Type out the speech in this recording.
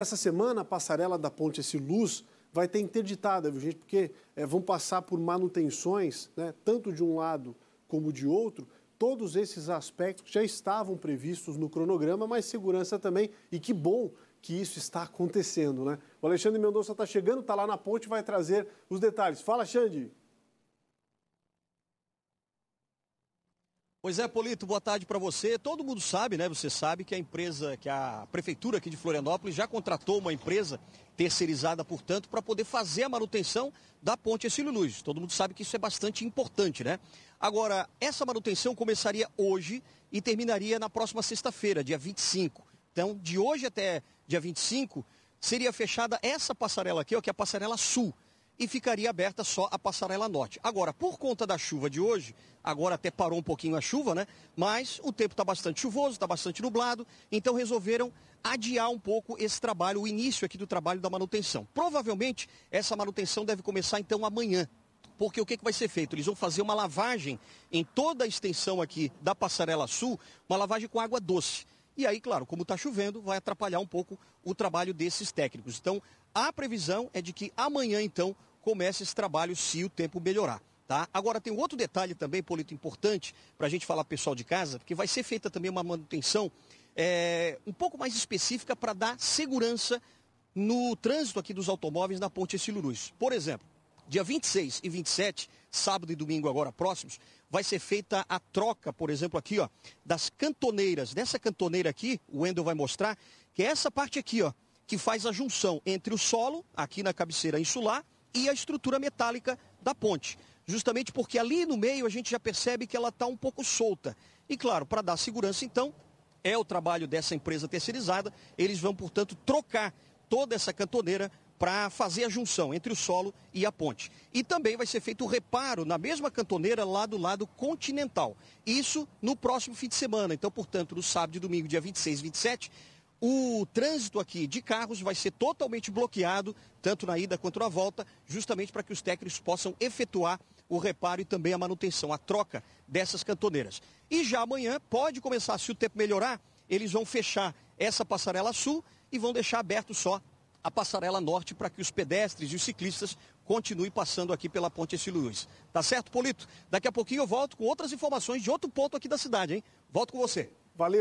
Essa semana, a passarela da Ponte Esse Luz vai ter interditada, viu, gente? Porque é, vão passar por manutenções, né, tanto de um lado como de outro. Todos esses aspectos que já estavam previstos no cronograma, mas segurança também. E que bom que isso está acontecendo, né? O Alexandre Mendonça está chegando, está lá na ponte, vai trazer os detalhes. Fala, Xande! Pois é, Polito, boa tarde para você. Todo mundo sabe, né? Você sabe que a empresa, que a prefeitura aqui de Florianópolis já contratou uma empresa terceirizada, portanto, para poder fazer a manutenção da ponte Exílio Luz. Todo mundo sabe que isso é bastante importante, né? Agora, essa manutenção começaria hoje e terminaria na próxima sexta-feira, dia 25. Então, de hoje até dia 25, seria fechada essa passarela aqui, ó, que é a passarela sul e ficaria aberta só a passarela norte. Agora, por conta da chuva de hoje, agora até parou um pouquinho a chuva, né? Mas o tempo está bastante chuvoso, está bastante nublado, então resolveram adiar um pouco esse trabalho, o início aqui do trabalho da manutenção. Provavelmente essa manutenção deve começar então amanhã, porque o que, que vai ser feito? Eles vão fazer uma lavagem em toda a extensão aqui da Passarela Sul, uma lavagem com água doce. E aí, claro, como está chovendo, vai atrapalhar um pouco o trabalho desses técnicos. Então, a previsão é de que amanhã, então, comece é esse trabalho se o tempo melhorar. Tá? Agora, tem um outro detalhe também, Polito, importante para a gente falar pessoal de casa, que vai ser feita também uma manutenção é, um pouco mais específica para dar segurança no trânsito aqui dos automóveis na Ponte Siluruz. Por exemplo, dia 26 e 27, sábado e domingo agora próximos, vai ser feita a troca, por exemplo, aqui, ó, das cantoneiras. Dessa cantoneira aqui, o Wendel vai mostrar, que é essa parte aqui, ó, que faz a junção entre o solo, aqui na cabeceira insular, e a estrutura metálica da ponte. Justamente porque ali no meio a gente já percebe que ela está um pouco solta. E claro, para dar segurança, então, é o trabalho dessa empresa terceirizada. Eles vão, portanto, trocar toda essa cantoneira para fazer a junção entre o solo e a ponte. E também vai ser feito o reparo na mesma cantoneira lá do lado continental. Isso no próximo fim de semana. Então, portanto, no sábado e domingo, dia 26 e 27, o trânsito aqui de carros vai ser totalmente bloqueado, tanto na ida quanto na volta, justamente para que os técnicos possam efetuar o reparo e também a manutenção, a troca dessas cantoneiras. E já amanhã pode começar, se o tempo melhorar, eles vão fechar essa passarela sul e vão deixar aberto só a passarela norte para que os pedestres e os ciclistas continuem passando aqui pela Ponte Estilo Luiz. Tá certo, Polito? Daqui a pouquinho eu volto com outras informações de outro ponto aqui da cidade, hein? Volto com você. Valeu.